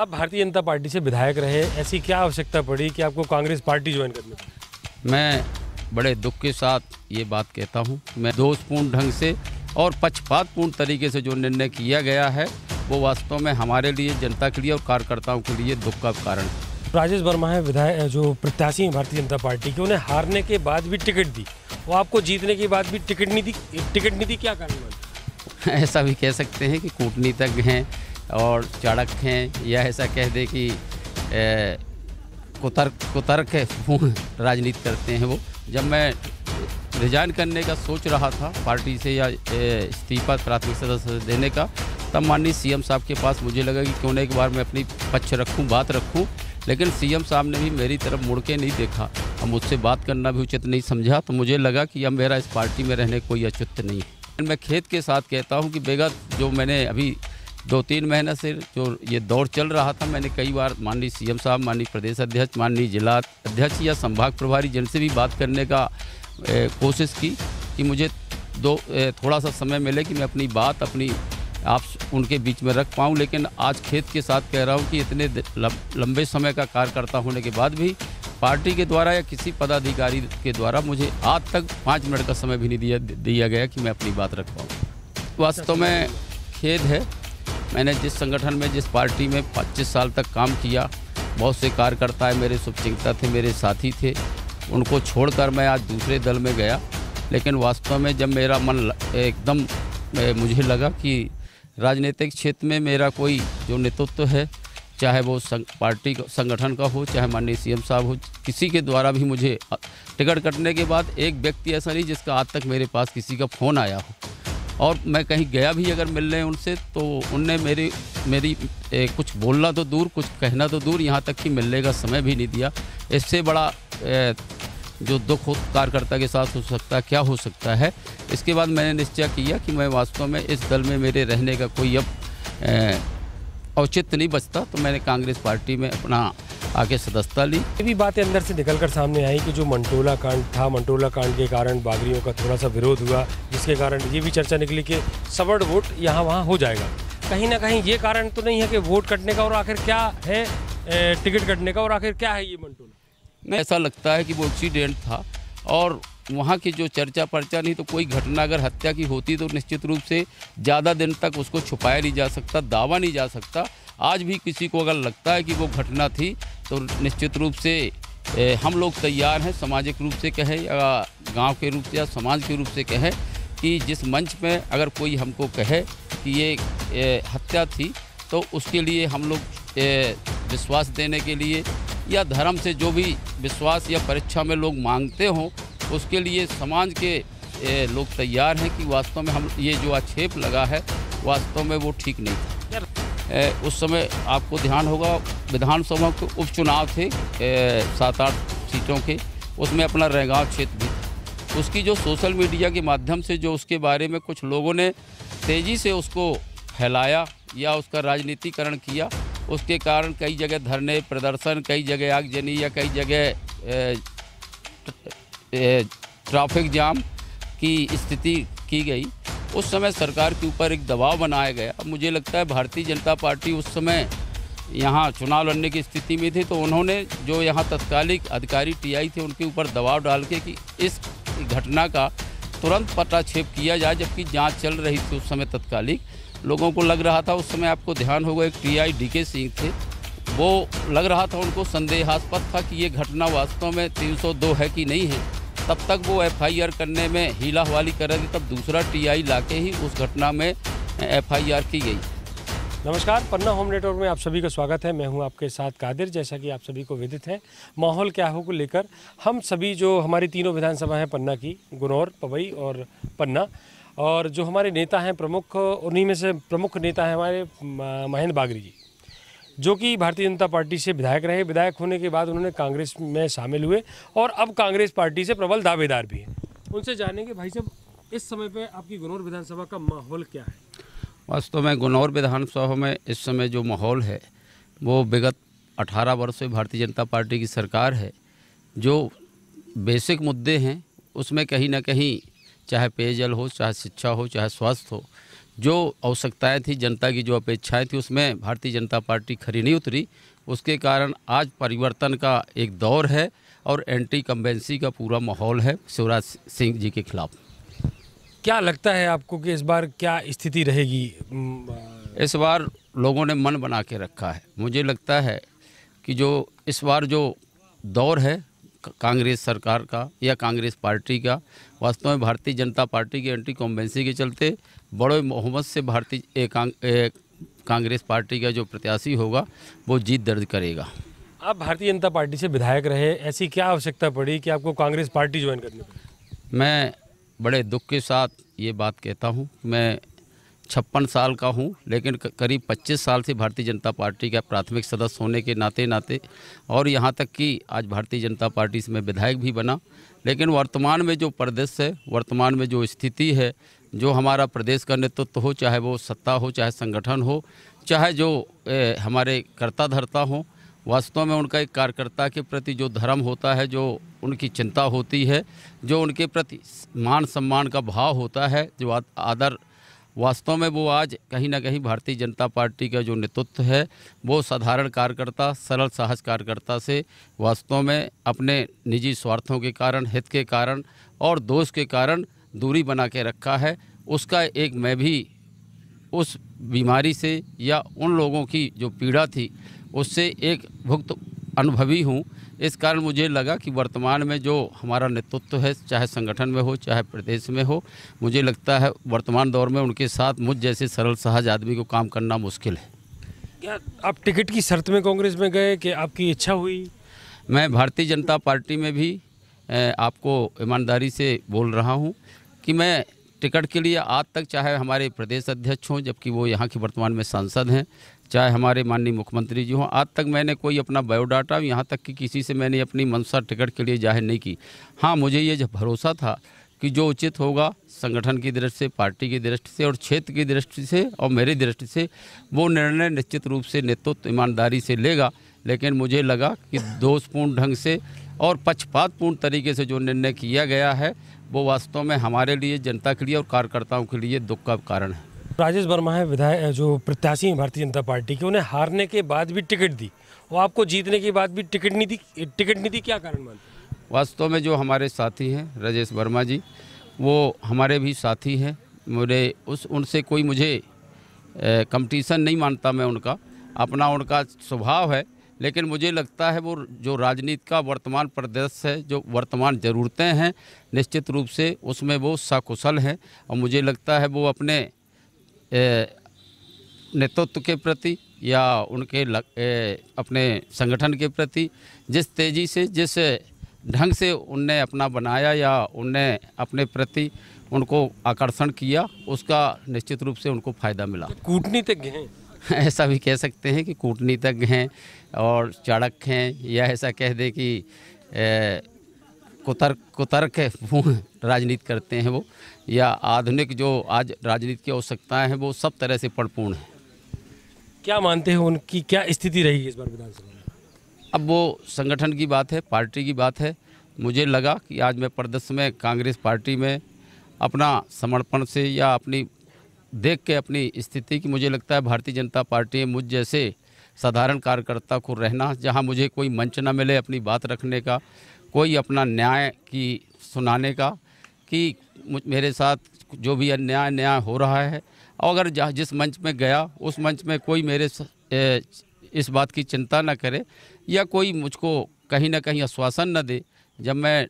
आप भारतीय जनता पार्टी से विधायक रहे ऐसी क्या आवश्यकता पड़ी कि आपको कांग्रेस पार्टी ज्वाइन करनी पड़ी मैं बड़े दुख के साथ ये बात कहता हूँ मैं दोषपूर्ण ढंग से और पक्षपातपूर्ण तरीके से जो निर्णय किया गया है वो वास्तव में हमारे लिए जनता के लिए और कार्यकर्ताओं के लिए दुख का कारण है राजेश वर्मा है विधायक जो प्रत्याशी हैं भारतीय जनता पार्टी के उन्हें हारने के बाद भी टिकट दी वो आपको जीतने के बाद भी टिकट नहीं दी टिकट नहीं दी क्या कारण ऐसा भी कह सकते हैं कि कूटनीतज्ञ हैं और चाणक हैं या ऐसा कह दें कि कुतर्क कुतर्क राजनीति करते हैं वो जब मैं रिजाइन करने का सोच रहा था पार्टी से या इस्तीफा प्राथमिक सदस्य देने का तब माननीय सीएम साहब के पास मुझे लगा कि क्यों ना एक बार मैं अपनी पक्ष रखूं बात रखूं लेकिन सीएम साहब ने भी मेरी तरफ मुड़ के नहीं देखा और मुझसे बात करना भी उचित नहीं समझा तो मुझे लगा कि अब मेरा इस पार्टी में रहने कोई अचुत नहीं है मैं खेत के साथ कहता हूँ कि बेगत जो मैंने अभी दो तीन महीने से जो ये दौर चल रहा था मैंने कई बार माननीय सीएम साहब माननीय प्रदेश अध्यक्ष माननीय जिला अध्यक्ष या संभाग प्रभारी जिनसे भी बात करने का कोशिश की कि मुझे दो ए, थोड़ा सा समय मिले कि मैं अपनी बात अपनी आप उनके बीच में रख पाऊँ लेकिन आज खेत के साथ कह रहा हूँ कि इतने लंबे समय का कार्यकर्ता होने के बाद भी पार्टी के द्वारा या किसी पदाधिकारी के द्वारा मुझे आज तक पाँच मिनट का समय भी नहीं दिया दिया गया कि मैं अपनी बात रख पाऊँ वास्तव में खेद है मैंने जिस संगठन में जिस पार्टी में पच्चीस साल तक काम किया बहुत से कार्यकर्ता है मेरे शुभचिंता थे मेरे साथी थे उनको छोड़कर मैं आज दूसरे दल में गया लेकिन वास्तव में जब मेरा मन एकदम मुझे लगा कि राजनीतिक क्षेत्र में मेरा कोई जो नेतृत्व है चाहे वो संग, पार्टी संगठन का हो चाहे माननीय सी साहब हो किसी के द्वारा भी मुझे टिकट कटने के बाद एक व्यक्ति ऐसा नहीं जिसका आज तक मेरे पास किसी का फ़ोन आया हो और मैं कहीं गया भी अगर मिलने उनसे तो उनने मेरी मेरी ए, कुछ बोलना तो दूर कुछ कहना तो दूर यहाँ तक कि मिलने का समय भी नहीं दिया इससे बड़ा ए, जो दुख हो कार्यकर्ता के साथ हो सकता है क्या हो सकता है इसके बाद मैंने निश्चय किया कि मैं वास्तव में इस दल में मेरे रहने का कोई अब औचित्य नहीं बचता तो मैंने कांग्रेस पार्टी में अपना आगे सदस्यता ली ये भी बातें अंदर से निकल कर सामने आई कि जो मंटोला कांड था मंटोला कांड के कारण बागरियों का थोड़ा सा विरोध हुआ जिसके कारण ये भी चर्चा निकली कि सवर्ड वोट यहाँ वहाँ हो जाएगा कहीं ना कहीं ये कारण तो नहीं है कि वोट कटने का और आखिर क्या है टिकट कटने का और आखिर क्या है ये मंटोल नहीं ऐसा लगता है कि वो एक्सीडेंट था और वहाँ की जो चर्चा पर्चा नहीं तो कोई घटना अगर हत्या की होती तो निश्चित रूप से ज़्यादा दिन तक उसको छुपाया नहीं जा सकता दावा नहीं जा सकता आज भी किसी को अगर लगता है कि वो घटना थी तो निश्चित रूप से ए, हम लोग तैयार हैं सामाजिक रूप से कहें या गांव के रूप से या समाज के रूप से कहें कि जिस मंच में अगर कोई हमको कहे कि ये हत्या थी तो उसके लिए हम लोग विश्वास देने के लिए या धर्म से जो भी विश्वास या परीक्षा में लोग मांगते हों उसके लिए समाज के लोग तैयार हैं कि वास्तव में हम ये जो आक्षेप लगा है वास्तव में वो ठीक नहीं था उस समय आपको ध्यान होगा विधानसभा के उपचुनाव थे सात आठ सीटों के उसमें अपना रैगांव क्षेत्र भी उसकी जो सोशल मीडिया के माध्यम से जो उसके बारे में कुछ लोगों ने तेज़ी से उसको फैलाया या उसका राजनीतिकरण किया उसके कारण कई जगह धरने प्रदर्शन कई जगह आगजनी या कई जगह ट्रैफिक जाम की स्थिति की गई उस समय सरकार के ऊपर एक दबाव बनाया गया मुझे लगता है भारतीय जनता पार्टी उस समय यहाँ चुनाव लड़ने की स्थिति में थी तो उन्होंने जो यहाँ तत्कालिक अधिकारी टीआई थे उनके ऊपर दबाव डाल के कि इस घटना का तुरंत पटाक्षेप किया जाए जबकि जांच चल रही थी उस समय तत्कालिक लोगों को लग रहा था उस समय आपको ध्यान होगा एक टी आई डी के सिंह थे वो लग रहा था उनको संदेहास्पद था कि ये घटना वास्तव में 302 है कि नहीं है तब तक वो एफआईआर करने में हीला हवाली कर रहे थे तब दूसरा ला के ही उस घटना में आर की गई नमस्कार पन्ना होम नेटवर्क में आप सभी का स्वागत है मैं हूं आपके साथ कादिर जैसा कि आप सभी को विदित है माहौल क्या हो को लेकर हम सभी जो हमारी तीनों विधानसभा हैं पन्ना की गुनौर पवई और पन्ना और जो हमारे नेता हैं प्रमुख उन्हीं में से प्रमुख नेता हैं हमारे महेंद्र बागरी जी जो कि भारतीय जनता पार्टी से विधायक रहे विधायक होने के बाद उन्होंने कांग्रेस में शामिल हुए और अब कांग्रेस पार्टी से प्रबल दावेदार भी हैं उनसे जानेंगे भाई साहब इस समय पर आपकी गुनौर विधानसभा का माहौल क्या है वास्तव में गुनौर विधानसभा में इस समय जो माहौल है वो विगत 18 वर्ष से भारतीय जनता पार्टी की सरकार है जो बेसिक मुद्दे हैं उसमें कहीं ना कहीं चाहे पेयजल हो चाहे शिक्षा हो चाहे स्वास्थ्य हो जो आवश्यकताएं थी जनता की जो अपेक्षाएं थी उसमें भारतीय जनता पार्टी खरी नहीं उतरी उसके कारण आज परिवर्तन का एक दौर है और एंटी कम्बेंसी का पूरा माहौल है शिवराज सिंह जी के खिलाफ़ क्या लगता है आपको कि इस बार क्या स्थिति रहेगी इस बार लोगों ने मन बना के रखा है मुझे लगता है कि जो इस बार जो दौर है कांग्रेस सरकार का या कांग्रेस पार्टी का वास्तव में भारतीय जनता पार्टी की एंटी कॉम्बेंसी के चलते बड़े मोहम्मद से भारतीय कांग्रेस पार्टी का जो प्रत्याशी होगा वो जीत दर्ज करेगा आप भारतीय जनता पार्टी से विधायक रहे ऐसी क्या आवश्यकता पड़ी कि आपको कांग्रेस पार्टी ज्वाइन करनी मैं बड़े दुख के साथ ये बात कहता हूँ मैं छप्पन साल का हूँ लेकिन करीब 25 साल से भारतीय जनता पार्टी का प्राथमिक सदस्य होने के नाते नाते और यहाँ तक कि आज भारतीय जनता पार्टी से मैं विधायक भी बना लेकिन वर्तमान में जो प्रदेश है वर्तमान में जो स्थिति है जो हमारा प्रदेश का नेतृत्व तो हो चाहे वो सत्ता हो चाहे संगठन हो चाहे जो ए, हमारे कर्ता धरता हों वास्तव में उनका एक कार्यकर्ता के प्रति जो धर्म होता है जो उनकी चिंता होती है जो उनके प्रति मान सम्मान का भाव होता है जो आदर वास्तव में वो आज कहीं ना कहीं भारतीय जनता पार्टी का जो नेतृत्व है वो साधारण कार्यकर्ता सरल साहस कार्यकर्ता से वास्तव में अपने निजी स्वार्थों के कारण हित के कारण और दोष के कारण दूरी बना के रखा है उसका एक मैं भी उस बीमारी से या उन लोगों की जो पीड़ा थी उससे एक भुक्त अनुभवी हूँ इस कारण मुझे लगा कि वर्तमान में जो हमारा नेतृत्व है चाहे संगठन में हो चाहे प्रदेश में हो मुझे लगता है वर्तमान दौर में उनके साथ मुझ जैसे सरल सहज आदमी को काम करना मुश्किल है क्या आप टिकट की शर्त में कांग्रेस में गए कि आपकी इच्छा हुई मैं भारतीय जनता पार्टी में भी आपको ईमानदारी से बोल रहा हूँ कि मैं टिकट के लिए आज तक चाहे हमारे प्रदेश अध्यक्ष हों जबकि वो यहाँ के वर्तमान में सांसद हैं चाहे हमारे माननीय मुख्यमंत्री जी हों आज तक मैंने कोई अपना बायोडाटा यहाँ तक कि किसी से मैंने अपनी मनसा टिकट के लिए जाहिर नहीं की हाँ मुझे ये भरोसा था कि जो उचित होगा संगठन की दृष्टि से पार्टी की दृष्टि से और क्षेत्र की दृष्टि से और मेरी दृष्टि से वो निर्णय निश्चित रूप से नेतृत्व ईमानदारी से लेगा लेकिन मुझे लगा कि दोषपूर्ण ढंग से और पक्षपातपूर्ण तरीके से जो निर्णय किया गया है वो वास्तव में हमारे लिए जनता के लिए और कार्यकर्ताओं के लिए दुख का कारण है राजेश वर्मा है विधायक जो प्रत्याशी हैं भारतीय जनता पार्टी के उन्हें हारने के बाद भी टिकट दी वो आपको जीतने के बाद भी टिकट नहीं दी टिकट नहीं दी क्या कारण मानते वास्तव में जो हमारे साथी हैं राजेश वर्मा जी वो हमारे भी साथी हैं मेरे उस उनसे कोई मुझे कंपटीशन नहीं मानता मैं उनका अपना उनका स्वभाव है लेकिन मुझे लगता है वो जो राजनीति का वर्तमान प्रदेश है जो वर्तमान ज़रूरतें हैं निश्चित रूप से उसमें वो सकुशल हैं और मुझे लगता है वो अपने नेतृत्व के प्रति या उनके लग, ए, अपने संगठन के प्रति जिस तेज़ी से जिस ढंग से उनने अपना बनाया या उनने अपने प्रति उनको आकर्षण किया उसका निश्चित रूप से उनको फ़ायदा मिला कूटनीतिज्ञ हैं ऐसा भी कह सकते हैं कि कूटनीतिज्ञ हैं और चाणक्य हैं या ऐसा कह दे कि ए, कुतर्क कुतर्क राजनीति करते हैं वो या आधुनिक जो आज राजनीति की आवश्यकताएं हैं वो सब तरह से परिपूर्ण है क्या मानते हैं उनकी क्या स्थिति रहेगी इस बार विधानसभा में अब वो संगठन की बात है पार्टी की बात है मुझे लगा कि आज मैं प्रदेश में कांग्रेस पार्टी में अपना समर्पण से या अपनी देख के अपनी स्थिति की मुझे लगता है भारतीय जनता पार्टी मुझ जैसे साधारण कार्यकर्ता को रहना जहां मुझे कोई मंच ना मिले अपनी बात रखने का कोई अपना न्याय की सुनाने का कि मेरे साथ जो भी अन्याय न्याय हो रहा है और अगर जिस मंच में गया उस मंच में कोई मेरे इस बात की चिंता न करे या कोई मुझको कहीं ना कहीं आश्वासन न दे जब मैं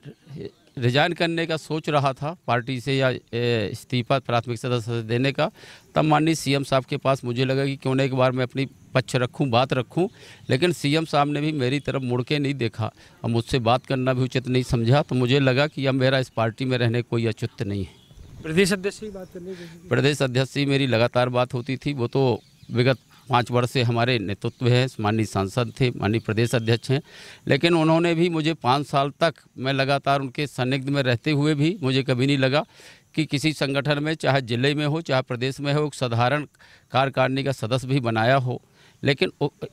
रिजाइन करने का सोच रहा था पार्टी से या इस्तीफा प्राथमिक सदस्य देने का तब माननीय सीएम साहब के पास मुझे लगा कि क्यों ना एक बार मैं अपनी पक्ष रखूं बात रखूं लेकिन सीएम साहब ने भी मेरी तरफ मुड़ के नहीं देखा और मुझसे बात करना भी उचित नहीं समझा तो मुझे लगा कि अब मेरा इस पार्टी में रहने कोई अचुत नहीं है प्रदेश अध्यक्ष की बात करनी प्रदेश अध्यक्ष से मेरी लगातार बात होती थी वो तो विगत पाँच वर्ष से हमारे नेतृत्व है माननीय सांसद थे माननीय प्रदेश अध्यक्ष हैं लेकिन उन्होंने भी मुझे पाँच साल तक मैं लगातार उनके सन्निग्ध में रहते हुए भी मुझे कभी नहीं लगा कि किसी संगठन में चाहे ज़िले में हो चाहे प्रदेश में हो एक साधारण कार्यकारिणी का सदस्य भी बनाया हो लेकिन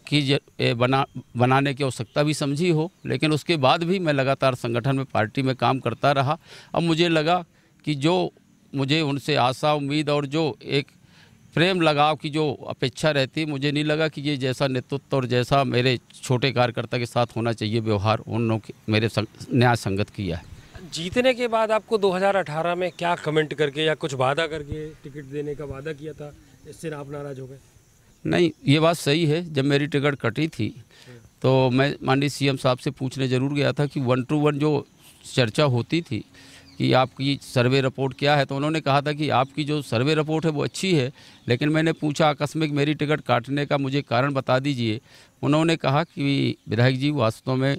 की बना बनाने की आवश्यकता भी समझी हो लेकिन उसके बाद भी मैं लगातार संगठन में पार्टी में काम करता रहा अब मुझे लगा कि जो मुझे उनसे आशा उम्मीद और जो एक प्रेम लगाव की जो अपेक्षा रहती है मुझे नहीं लगा कि ये जैसा नेतृत्व और जैसा मेरे छोटे कार्यकर्ता के साथ होना चाहिए व्यवहार उन लोगों के मेरे न्याय संगत किया है जीतने के बाद आपको 2018 में क्या कमेंट करके या कुछ वादा करके टिकट देने का वादा किया था इससे आप नाराज हो गए नहीं ये बात सही है जब मेरी टिकट कटी थी तो मैं माननीय सीएम साहब से पूछने ज़रूर गया था कि वन टू वन जो चर्चा होती थी कि आपकी सर्वे रिपोर्ट क्या है तो उन्होंने कहा था कि आपकी जो सर्वे रिपोर्ट है वो अच्छी है लेकिन मैंने पूछा आकस्मिक मेरी टिकट काटने का मुझे कारण बता दीजिए उन्होंने कहा कि विधायक जी वास्तव में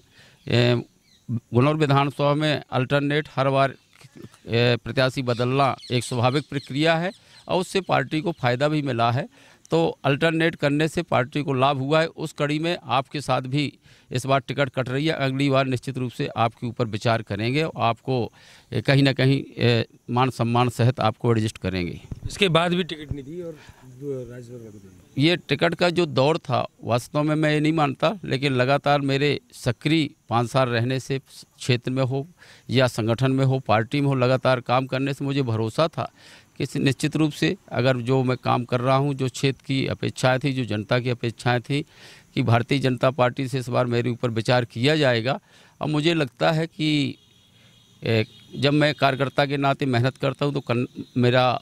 गुनौर विधानसभा में अल्टरनेट हर बार प्रत्याशी बदलना एक स्वाभाविक प्रक्रिया है और उससे पार्टी को फ़ायदा भी मिला है तो अल्टरनेट करने से पार्टी को लाभ हुआ है उस कड़ी में आपके साथ भी इस बार टिकट कट रही है अगली बार निश्चित रूप से आपके ऊपर विचार करेंगे और आपको कहीं ना कहीं मान सम्मान सहित आपको एडजस्ट करेंगे इसके बाद भी टिकट नहीं दी और ये टिकट का जो दौर था वास्तव में मैं ये नहीं मानता लेकिन लगातार मेरे सक्रिय पाँच साल रहने से क्षेत्र में हो या संगठन में हो पार्टी में हो लगातार काम करने से मुझे भरोसा था इस निश्चित रूप से अगर जो मैं काम कर रहा हूँ जो क्षेत्र की अपेक्षाएँ थी जो जनता की अपेक्षाएँ थी कि भारतीय जनता पार्टी से इस बार मेरे ऊपर विचार किया जाएगा और मुझे लगता है कि जब मैं कार्यकर्ता के नाते मेहनत करता हूँ तो कर, मेरा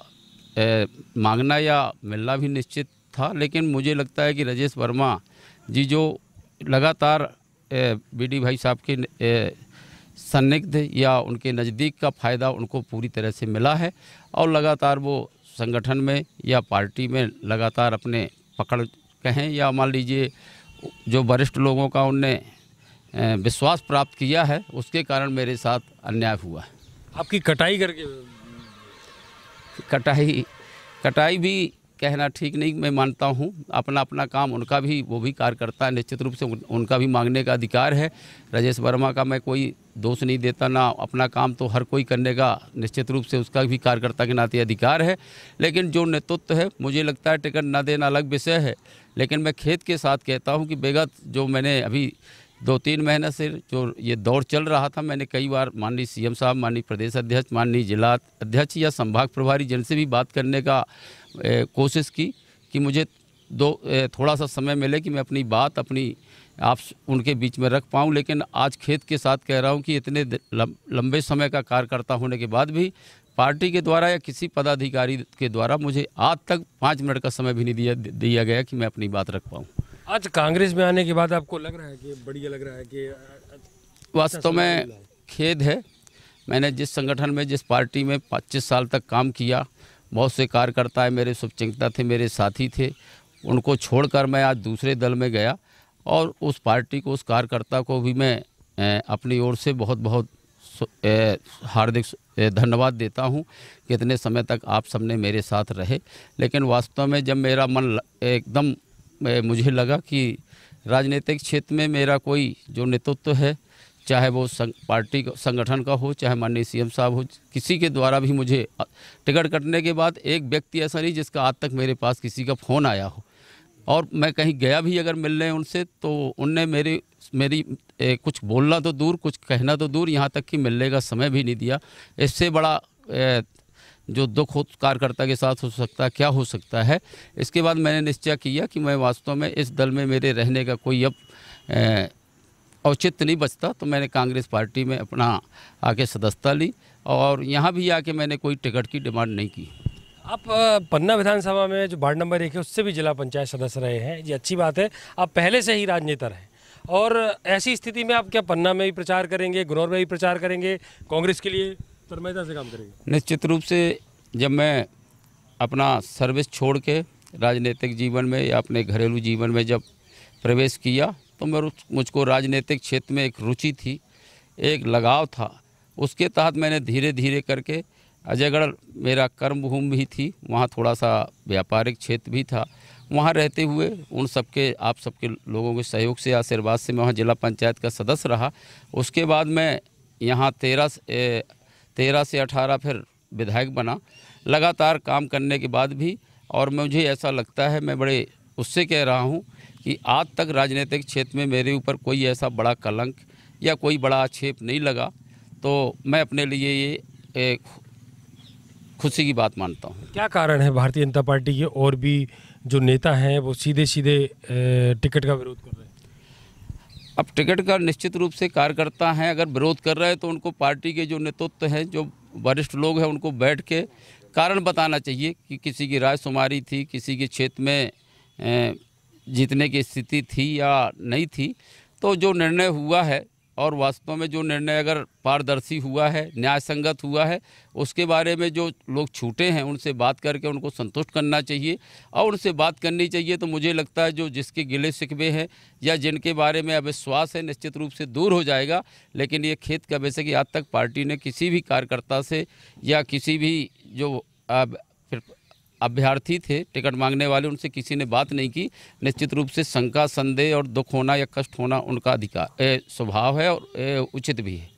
ए, मांगना या मिलना भी निश्चित था लेकिन मुझे लगता है कि राजेश वर्मा जी जो लगातार डी भाई साहब के ए, सन्निग्ध या उनके नज़दीक का फ़ायदा उनको पूरी तरह से मिला है और लगातार वो संगठन में या पार्टी में लगातार अपने पकड़ कहें या मान लीजिए जो वरिष्ठ लोगों का उनने विश्वास प्राप्त किया है उसके कारण मेरे साथ अन्याय हुआ है आपकी कटाई करके कटाई कटाई भी कहना ठीक नहीं मैं मानता हूँ अपना अपना काम उनका भी वो भी कार्यकर्ता है निश्चित रूप से उन, उनका भी मांगने का अधिकार है राजेश वर्मा का मैं कोई दोष नहीं देता ना अपना काम तो हर कोई करने का निश्चित रूप से उसका भी कार्यकर्ता के नाते अधिकार है लेकिन जो नेतृत्व है मुझे लगता है टिकट ना देना अलग विषय है लेकिन मैं खेत के साथ कहता हूँ कि बेगत जो मैंने अभी दो तीन महीने से जो ये दौर चल रहा था मैंने कई बार माननीय सीएम साहब माननीय प्रदेश अध्यक्ष माननीय जिला अध्यक्ष या संभाग प्रभारी जिनसे भी बात करने का कोशिश की कि मुझे दो थोड़ा सा समय मिले कि मैं अपनी बात अपनी आप उनके बीच में रख पाऊं लेकिन आज खेत के साथ कह रहा हूं कि इतने लंबे समय का कार्यकर्ता होने के बाद भी पार्टी के द्वारा या किसी पदाधिकारी के द्वारा मुझे आज तक पाँच मिनट का समय भी नहीं दिया दिया गया कि मैं अपनी बात रख पाऊँ आज कांग्रेस में आने के बाद आपको लग रहा है कि बढ़िया लग रहा है कि वास्तव में खेद है मैंने जिस संगठन में जिस पार्टी में पच्चीस साल तक काम किया बहुत से है मेरे शुभचिंता थे मेरे साथी थे उनको छोड़कर मैं आज दूसरे दल में गया और उस पार्टी को उस कार्यकर्ता को भी मैं अपनी ओर से बहुत बहुत हार्दिक धन्यवाद देता हूं कि इतने समय तक आप सबने मेरे साथ रहे लेकिन वास्तव में जब मेरा मन एकदम मुझे लगा कि राजनीतिक क्षेत्र में मेरा कोई जो नेतृत्व है चाहे वो संग, पार्टी का संगठन का हो चाहे माननीय सीएम साहब हो किसी के द्वारा भी मुझे टिकट कटने के बाद एक व्यक्ति ऐसा नहीं जिसका आज तक मेरे पास किसी का फ़ोन आया हो और मैं कहीं गया भी अगर मिलने उनसे तो उनने मेरी मेरी ए, कुछ बोलना तो दूर कुछ कहना तो दूर यहाँ तक कि मिलने का समय भी नहीं दिया इससे बड़ा ए, जो दुख हो कार्यकर्ता के साथ हो सकता है क्या हो सकता है इसके बाद मैंने निश्चय किया कि मैं वास्तव में इस दल में मेरे रहने का कोई अब औचित्य नहीं बचता तो मैंने कांग्रेस पार्टी में अपना आके सदस्यता ली और यहाँ भी आके मैंने कोई टिकट की डिमांड नहीं की आप पन्ना विधानसभा में जो वार्ड नंबर एक है उससे भी जिला पंचायत सदस्य रहे हैं ये अच्छी बात है आप पहले से ही राजनेता रहे और ऐसी स्थिति में आप क्या पन्ना में भी प्रचार करेंगे गुनौर में भी प्रचार करेंगे कांग्रेस के लिए तरमयता से काम करेंगे निश्चित रूप से जब मैं अपना सर्विस छोड़ के राजनीतिक जीवन में या अपने घरेलू जीवन में जब प्रवेश किया तो मैं मुझको राजनीतिक क्षेत्र में एक रुचि थी एक लगाव था उसके तहत मैंने धीरे धीरे करके अजयगढ़ मेरा कर्मभूमि भी थी वहाँ थोड़ा सा व्यापारिक क्षेत्र भी था वहाँ रहते हुए उन सबके आप सबके लोगों के सहयोग से आशीर्वाद से मैं वहाँ जिला पंचायत का सदस्य रहा उसके बाद मैं यहाँ तेरह तेरह से अठारह फिर विधायक बना लगातार काम करने के बाद भी और मुझे ऐसा लगता है मैं बड़े उससे कह रहा हूँ कि आज तक राजनीतिक क्षेत्र में मेरे ऊपर कोई ऐसा बड़ा कलंक या कोई बड़ा आक्षेप नहीं लगा तो मैं अपने लिए ये एक खुशी की बात मानता हूँ क्या कारण है भारतीय जनता पार्टी के और भी जो नेता हैं वो सीधे सीधे टिकट का विरोध कर रहे हैं अब टिकट का निश्चित रूप से कार्यकर्ता हैं अगर विरोध कर रहे हैं तो उनको पार्टी के जो नेतृत्व हैं जो वरिष्ठ लोग हैं उनको बैठ के कारण बताना चाहिए कि किसी की राय सुमारी थी किसी के क्षेत्र में जीतने की स्थिति थी या नहीं थी तो जो निर्णय हुआ है और वास्तव में जो निर्णय अगर पारदर्शी हुआ है न्याय संगत हुआ है उसके बारे में जो लोग छूटे हैं उनसे बात करके उनको संतुष्ट करना चाहिए और उनसे बात करनी चाहिए तो मुझे लगता है जो जिसके गिले सिकवे हैं या जिनके बारे में अविश्वास है निश्चित रूप से दूर हो जाएगा लेकिन ये खेत का वैसे कि आज तक पार्टी ने किसी भी कार्यकर्ता से या किसी भी जो फिर अभ्यर्थी थे टिकट मांगने वाले उनसे किसी ने बात नहीं की निश्चित रूप से शंका संदेह और दुख होना या कष्ट होना उनका अधिकार स्वभाव है और उचित भी है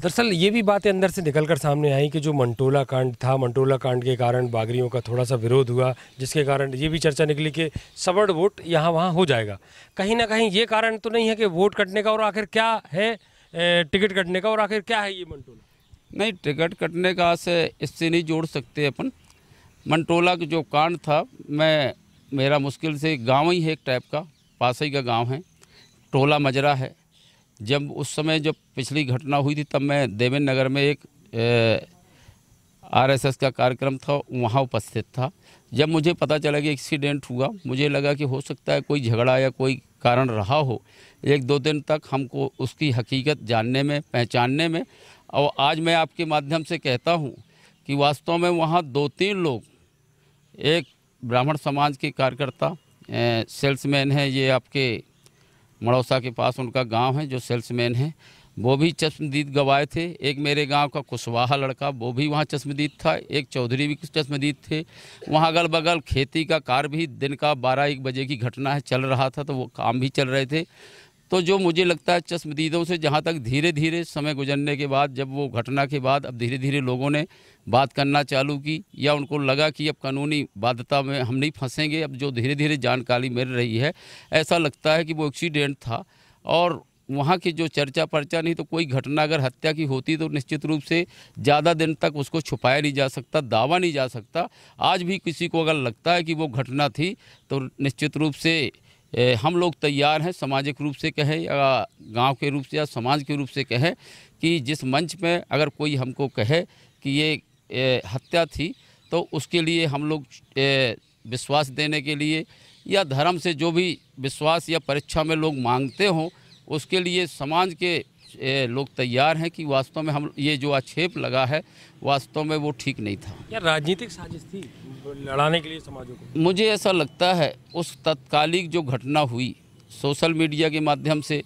दरअसल ये भी बातें अंदर से निकल कर सामने आई कि जो मंटोला कांड था मंटोला कांड के कारण बागरियों का थोड़ा सा विरोध हुआ जिसके कारण ये भी चर्चा निकली कि सवर्ण वोट यहाँ वहाँ हो जाएगा कहीं ना कहीं ये कारण तो नहीं है कि वोट कटने का और आखिर क्या है टिकट कटने का और आखिर क्या है ये मंटोला नहीं टिकट कटने का से इससे नहीं जोड़ सकते अपन मंटोला का जो कांड था मैं मेरा मुश्किल से गांव ही है एक टाइप का पास ही का गांव है टोला मजरा है जब उस समय जब पिछली घटना हुई थी तब मैं देवेंद्र नगर में एक आरएसएस का कार्यक्रम था वहाँ उपस्थित था जब मुझे पता चला कि एक्सीडेंट हुआ मुझे लगा कि हो सकता है कोई झगड़ा या कोई कारण रहा हो एक दो दिन तक हमको उसकी हकीकत जानने में पहचानने में और आज मैं आपके माध्यम से कहता हूँ कि वास्तव में वहाँ दो तीन लोग एक ब्राह्मण समाज के कार्यकर्ता सेल्समैन है ये आपके मड़ौसा के पास उनका गांव है जो सेल्समैन है वो भी चश्मदीद गवाए थे एक मेरे गांव का कुशवाहा लड़का वो भी वहाँ चश्मदीद था एक चौधरी भी चश्मदीद थे वहाँ अगल बगल खेती का कार्य भी दिन का बारह एक बजे की घटना है चल रहा था तो वो काम भी चल रहे थे तो जो मुझे लगता है चश्मदीदों से जहाँ तक धीरे धीरे समय गुजरने के बाद जब वो घटना के बाद अब धीरे धीरे लोगों ने बात करना चालू की या उनको लगा कि अब कानूनी बाध्यता में हम नहीं फंसेंगे अब जो धीरे धीरे जानकारी मिल रही है ऐसा लगता है कि वो एक्सीडेंट था और वहाँ की जो चर्चा पर्चा नहीं तो कोई घटना अगर हत्या की होती तो निश्चित रूप से ज़्यादा दिन तक उसको छुपाया नहीं जा सकता दावा नहीं जा सकता आज भी किसी को अगर लगता है कि वो घटना थी तो निश्चित रूप से ए, हम लोग तैयार हैं सामाजिक रूप से कहें या गांव के रूप से या समाज के रूप से कहें कि जिस मंच में अगर कोई हमको कहे कि ये ए, हत्या थी तो उसके लिए हम लोग ए, विश्वास देने के लिए या धर्म से जो भी विश्वास या परीक्षा में लोग मांगते हों उसके लिए समाज के लोग तैयार हैं कि वास्तव में हम ये जो आक्षेप लगा है वास्तव में वो ठीक नहीं था क्या राजनीतिक साजिश थी लड़ाने के लिए समाजों को मुझे ऐसा लगता है उस तत्कालिक जो घटना हुई सोशल मीडिया के माध्यम से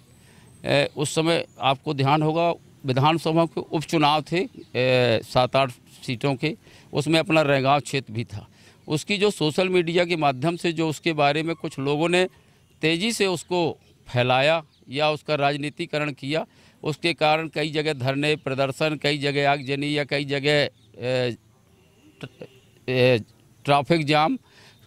उस समय आपको ध्यान होगा विधानसभा के उपचुनाव थे सात आठ सीटों के उसमें अपना रैगांव क्षेत्र भी था उसकी जो सोशल मीडिया के माध्यम से जो उसके बारे में कुछ लोगों ने तेज़ी से उसको फैलाया या उसका राजनीतिकरण किया उसके कारण कई जगह धरने प्रदर्शन कई जगह आगजनी या कई जगह ट्रैफिक जाम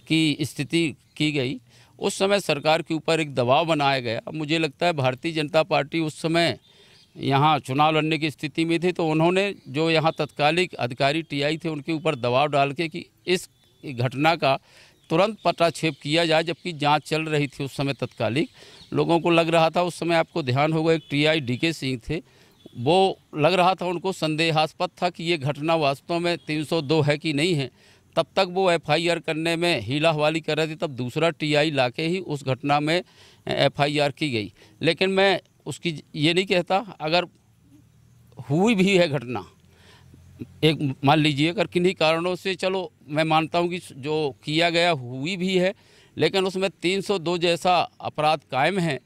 की स्थिति की गई उस समय सरकार के ऊपर एक दबाव बनाया गया मुझे लगता है भारतीय जनता पार्टी उस समय यहाँ चुनाव लड़ने की स्थिति में थी तो उन्होंने जो यहाँ तत्कालिक अधिकारी टीआई थे उनके ऊपर दबाव डाल के कि इस घटना का तुरंत पटाक्षेप किया जाए जबकि जांच चल रही थी उस समय तत्कालिक लोगों को लग रहा था उस समय आपको ध्यान होगा एक टीआई डीके सिंह थे वो लग रहा था उनको संदेहास्पद था कि ये घटना वास्तव में 302 है कि नहीं है तब तक वो एफआईआर करने में हीला हवाली कर रहे थे तब दूसरा टीआई लाके ही उस घटना में एफआईआर की गई लेकिन मैं उसकी ये नहीं कहता अगर हुई भी है घटना एक मान लीजिए अगर किन्हीं कारणों से चलो मैं मानता हूँ कि जो किया गया हुई भी है लेकिन उसमें 302 जैसा अपराध कायम है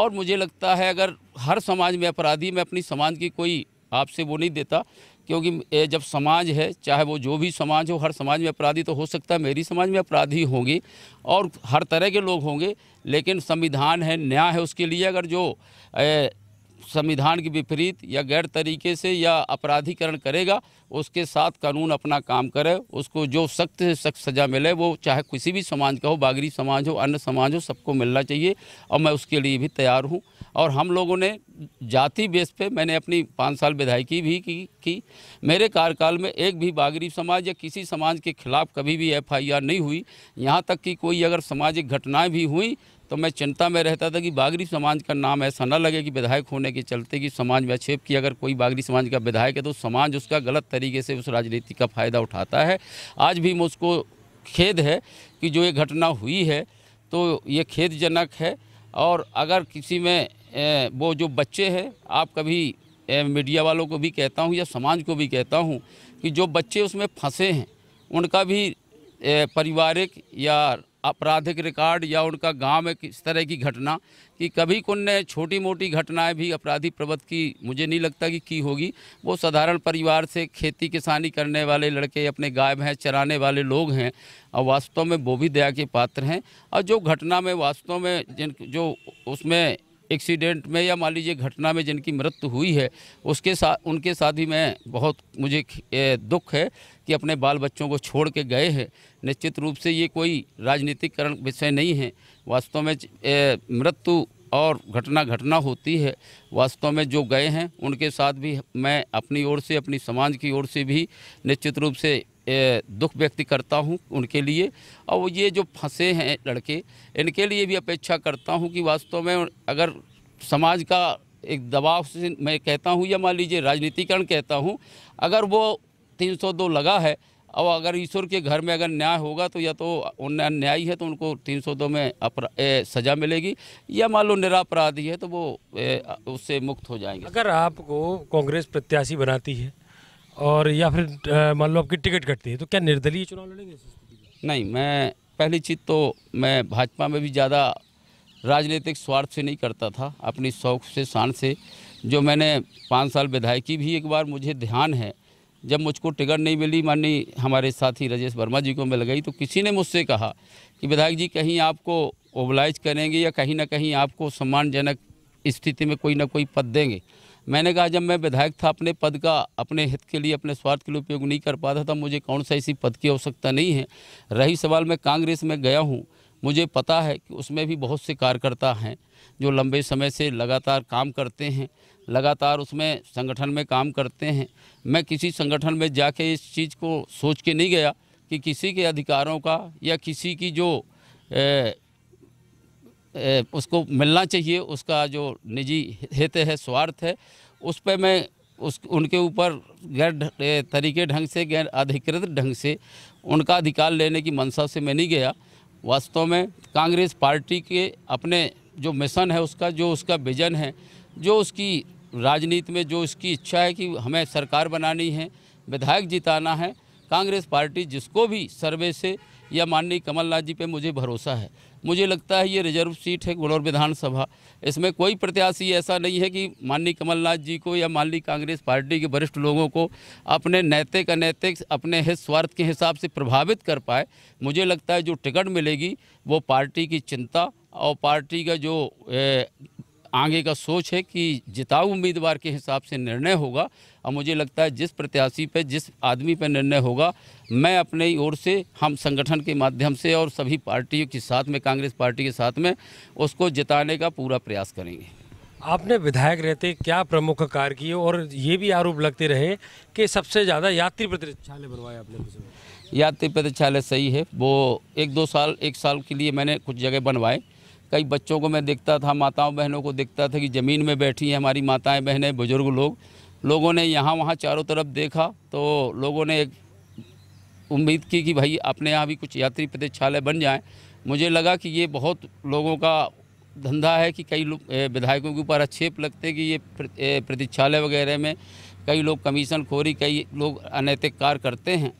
और मुझे लगता है अगर हर समाज में अपराधी मैं अपनी समाज की कोई आपसे वो नहीं देता क्योंकि जब समाज है चाहे वो जो भी समाज हो हर समाज में अपराधी तो हो सकता है मेरी समाज में अपराधी होंगे और हर तरह के लोग होंगे लेकिन संविधान है न्याय है उसके लिए अगर जो संविधान के विपरीत या गैर तरीके से या अपराधीकरण करेगा उसके साथ कानून अपना काम करे उसको जो सख्त से सख्त सज़ा मिले वो चाहे किसी भी समाज का हो बागरी समाज हो अन्य समाज हो सबको मिलना चाहिए और मैं उसके लिए भी तैयार हूँ और हम लोगों ने जाति बेस पे मैंने अपनी पाँच साल विधायकी भी की, की मेरे कार्यकाल में एक भी बागरी समाज या किसी समाज के खिलाफ कभी भी एफ नहीं हुई यहाँ तक कि कोई अगर सामाजिक घटनाएँ भी हुई तो मैं चिंता में रहता था कि बागरी समाज का नाम ऐसा ना लगे कि विधायक होने के चलते कि समाज में अक्षेप की अगर कोई बागरी समाज का विधायक है तो समाज उसका गलत तरीके से उस राजनीति का फ़ायदा उठाता है आज भी मुझको खेद है कि जो ये घटना हुई है तो ये खेदजनक है और अगर किसी में वो जो बच्चे हैं आप कभी मीडिया वालों को भी कहता हूँ या समाज को भी कहता हूँ कि जो बच्चे उसमें फंसे हैं उनका भी पारिवारिक या आपराधिक रिकॉर्ड या उनका गांव में किस तरह की घटना कि कभी ने छोटी मोटी घटनाएं भी अपराधी प्रवृत्ति की मुझे नहीं लगता कि की होगी वो साधारण परिवार से खेती किसानी करने वाले लड़के अपने गाय भैंस चराने वाले लोग हैं और वास्तव में वो भी दया के पात्र हैं और जो घटना में वास्तव में जिन जो उसमें एक्सीडेंट में या मान लीजिए घटना में जिनकी मृत्यु हुई है उसके साथ उनके साथ ही मैं बहुत मुझे दुख है कि अपने बाल बच्चों को छोड़ के गए हैं निश्चित रूप से ये कोई राजनीतिकरण विषय नहीं है वास्तव में मृत्यु और घटना घटना होती है वास्तव में जो गए हैं उनके साथ भी मैं अपनी ओर से अपनी समाज की ओर से भी निश्चित रूप से दुख व्यक्त करता हूं उनके लिए और ये जो फंसे हैं लड़के इनके लिए भी अपेक्षा करता हूं कि वास्तव में अगर समाज का एक दबाव से मैं कहता हूं या मान लीजिए राजनीतिकरण कहता हूं अगर वो 302 लगा है और अगर ईश्वर के घर में अगर न्याय होगा तो या तो अन्याय है तो उनको 302 में ए, सज़ा मिलेगी या मान लो निरापराधी है तो वो ए, उससे मुक्त हो जाएंगे अगर आपको कांग्रेस प्रत्याशी बनाती है और या फिर मान लो आपकी टिकट कटती है तो क्या निर्दलीय चुनाव लड़ेंगे नहीं मैं पहली चीज़ तो मैं भाजपा में भी ज़्यादा राजनीतिक स्वार्थ से नहीं करता था अपनी शौक से शान से जो मैंने पाँच साल विधायकी भी एक बार मुझे ध्यान है जब मुझको टिकट नहीं मिली माननी हमारे साथी रजेश वर्मा जी को मिल गई तो किसी ने मुझसे कहा कि विधायक जी कहीं आपको ओबलाइज करेंगे या कहीं ना कहीं आपको सम्मानजनक स्थिति में कोई ना कोई पद देंगे मैंने कहा जब मैं विधायक था अपने पद का अपने हित के लिए अपने स्वार्थ के लिए उपयोग नहीं कर पाता था मुझे कौन सा ऐसी पद की आवश्यकता नहीं है रही सवाल मैं कांग्रेस में गया हूँ मुझे पता है कि उसमें भी बहुत से कार्यकर्ता हैं जो लंबे समय से लगातार काम करते हैं लगातार उसमें संगठन में काम करते हैं मैं किसी संगठन में जाके इस चीज़ को सोच के नहीं गया कि किसी के अधिकारों का या किसी की जो उसको मिलना चाहिए उसका जो निजी हित है स्वार्थ है उस पर मैं उस उनके ऊपर गैर तरीके ढंग से गैर अधिकृत ढंग से उनका अधिकार लेने की मंशा से मैं नहीं गया वास्तव में कांग्रेस पार्टी के अपने जो मिशन है उसका जो उसका विजन है जो उसकी राजनीति में जो उसकी इच्छा है कि हमें सरकार बनानी है विधायक जिताना है कांग्रेस पार्टी जिसको भी सर्वे से या माननीय कमलनाथ जी पे मुझे भरोसा है मुझे लगता है ये रिजर्व सीट है गुड़ौर विधानसभा इसमें कोई प्रत्याशी ऐसा नहीं है कि माननीय कमलनाथ जी को या माननीय कांग्रेस पार्टी के वरिष्ठ लोगों को अपने नैतिक अनैतिक अपने हित स्वार्थ के हिसाब से प्रभावित कर पाए मुझे लगता है जो टिकट मिलेगी वो पार्टी की चिंता और पार्टी का जो आगे का सोच है कि जिताऊ उम्मीदवार के हिसाब से निर्णय होगा और मुझे लगता है जिस प्रत्याशी पे जिस आदमी पे निर्णय होगा मैं अपने ओर से हम संगठन के माध्यम से और सभी पार्टियों के साथ में कांग्रेस पार्टी के साथ में उसको जिताने का पूरा प्रयास करेंगे आपने विधायक रहते क्या प्रमुख कार्य किए और ये भी आरोप लगते रहे कि सबसे ज़्यादा यात्री प्रतीक्षालय बनवाए आपने यात्री प्रतीक्षालय सही है वो एक दो साल एक साल के लिए मैंने कुछ जगह बनवाए कई बच्चों को मैं देखता था माताओं बहनों को देखता था कि ज़मीन में बैठी हैं हमारी माताएं बहनें बुज़ुर्ग लोग लोगों ने यहाँ वहाँ चारों तरफ देखा तो लोगों ने एक उम्मीद की कि भाई अपने यहाँ भी कुछ यात्री प्रतीक्षालय बन जाएँ मुझे लगा कि ये बहुत लोगों का धंधा है कि कई लोग विधायकों के ऊपर आक्षेप लगते कि ये प्रतीक्षालय वगैरह में कई लोग कमीशन खोरी कई लोग अनैतिक कार्य करते हैं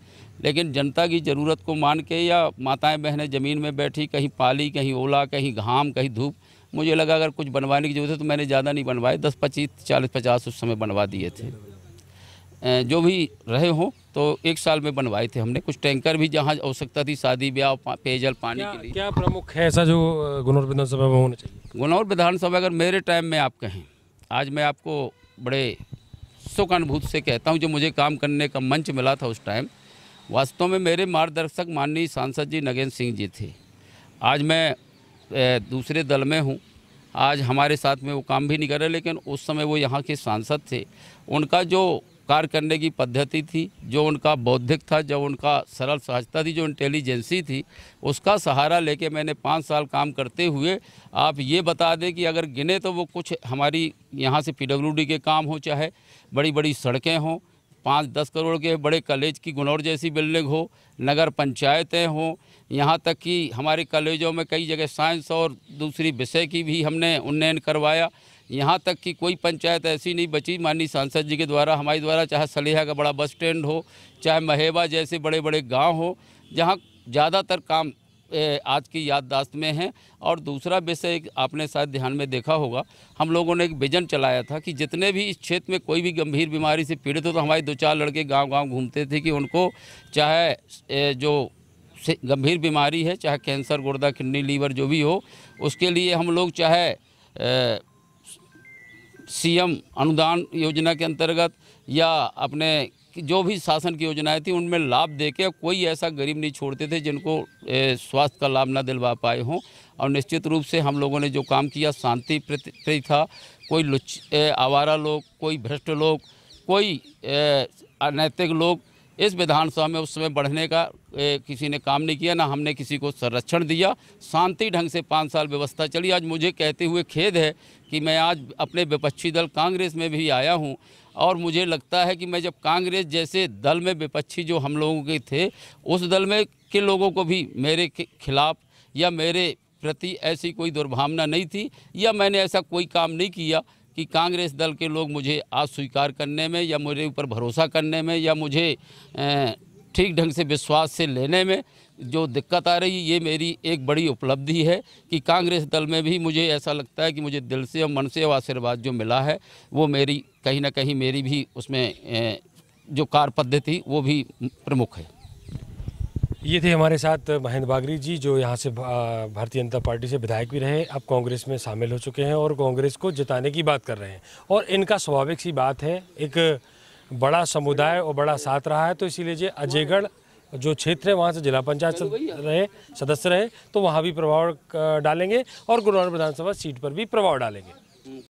लेकिन जनता की ज़रूरत को मान के या माताएं बहनें ज़मीन में बैठी कहीं पाली कहीं ओला कहीं घाम कहीं धूप मुझे लगा अगर कुछ बनवाने की जरूरत है तो मैंने ज़्यादा नहीं बनवाए दस पच्चीस चालीस पचास उस समय बनवा दिए थे जो भी रहे हों तो एक साल में बनवाए थे हमने कुछ टैंकर भी जहाँ आवश्यकता थी शादी ब्याह पेयजल पानी क्या, के लिए क्या प्रमुख है ऐसा जो गुनौर विधानसभा में होना चाहिए गुनौर विधानसभा अगर मेरे टाइम में आप कहें आज मैं आपको बड़े सुख अनुभूत से कहता हूँ जो मुझे काम करने का मंच मिला था उस टाइम वास्तव में मेरे मार्गदर्शक माननीय सांसद जी नगेंद्र सिंह जी थे आज मैं दूसरे दल में हूँ आज हमारे साथ में वो काम भी नहीं कर रहे लेकिन उस समय वो यहाँ के सांसद थे उनका जो कार्य करने की पद्धति थी जो उनका बौद्धिक था जो उनका सरल सहजता थी जो इंटेलिजेंसी थी उसका सहारा लेके मैंने पाँच साल काम करते हुए आप ये बता दें कि अगर गिने तो वो कुछ हमारी यहाँ से पीडब्ल्यूडी के काम हो चाहे बड़ी बड़ी सड़कें हों पाँच दस करोड़ के बड़े कॉलेज की गुनौर जैसी बिल्डिंग हो नगर पंचायतें हों यहाँ तक कि हमारे कॉलेजों में कई जगह साइंस और दूसरी विषय की भी हमने उन्नयन करवाया यहाँ तक कि कोई पंचायत ऐसी नहीं बची माननीय सांसद जी के द्वारा हमारे द्वारा चाहे सलेहा का बड़ा बस स्टैंड हो चाहे महेबा जैसे बड़े बड़े गाँव हो जहाँ ज़्यादातर काम आज की याददाश्त में हैं और दूसरा विषय आपने शायद ध्यान में देखा होगा हम लोगों ने एक विजन चलाया था कि जितने भी इस क्षेत्र में कोई भी गंभीर बीमारी से पीड़ित हो तो हमारे दो चार लड़के गांव-गांव घूमते थे कि उनको चाहे जो गंभीर बीमारी है चाहे कैंसर गुर्दा किडनी लीवर जो भी हो उसके लिए हम लोग चाहे सीएम अनुदान योजना के अंतर्गत या अपने जो भी शासन की योजनाएं थी उनमें लाभ देके कोई ऐसा गरीब नहीं छोड़ते थे जिनको स्वास्थ्य का लाभ ना दिलवा पाए हों और निश्चित रूप से हम लोगों ने जो काम किया शांति प्रति था कोई आवारा लोग कोई भ्रष्ट लोग कोई अनैतिक लोग इस विधानसभा में उस समय बढ़ने का ए, किसी ने काम नहीं किया ना हमने किसी को संरक्षण दिया शांति ढंग से पाँच साल व्यवस्था चली आज मुझे कहते हुए खेद है कि मैं आज अपने विपक्षी दल कांग्रेस में भी आया हूँ और मुझे लगता है कि मैं जब कांग्रेस जैसे दल में विपक्षी जो हम लोगों के थे उस दल में के लोगों को भी मेरे खिलाफ या मेरे प्रति ऐसी कोई दुर्भावना नहीं थी या मैंने ऐसा कोई काम नहीं किया कि कांग्रेस दल के लोग मुझे आज स्वीकार करने में या मेरे ऊपर भरोसा करने में या मुझे ठीक ढंग से विश्वास से लेने में जो दिक्कत आ रही ये मेरी एक बड़ी उपलब्धि है कि कांग्रेस दल में भी मुझे ऐसा लगता है कि मुझे दिल से और मन से आशीर्वाद जो मिला है वो मेरी कहीं ना कहीं मेरी भी उसमें जो कार्य पद्धति वो भी प्रमुख है ये थे हमारे साथ महेंद्र बागरी जी जो यहाँ से भारतीय जनता पार्टी से विधायक भी रहे अब कांग्रेस में शामिल हो चुके हैं और कांग्रेस को जिताने की बात कर रहे हैं और इनका स्वाभाविक सी बात है एक बड़ा समुदाय और बड़ा साथ रहा है तो इसीलिए जो अजयगढ़ जो क्षेत्र है वहाँ से जिला पंचायत रहे सदस्य रहे तो वहाँ भी प्रभाव डालेंगे और गुरुवार विधानसभा सीट पर भी प्रभाव डालेंगे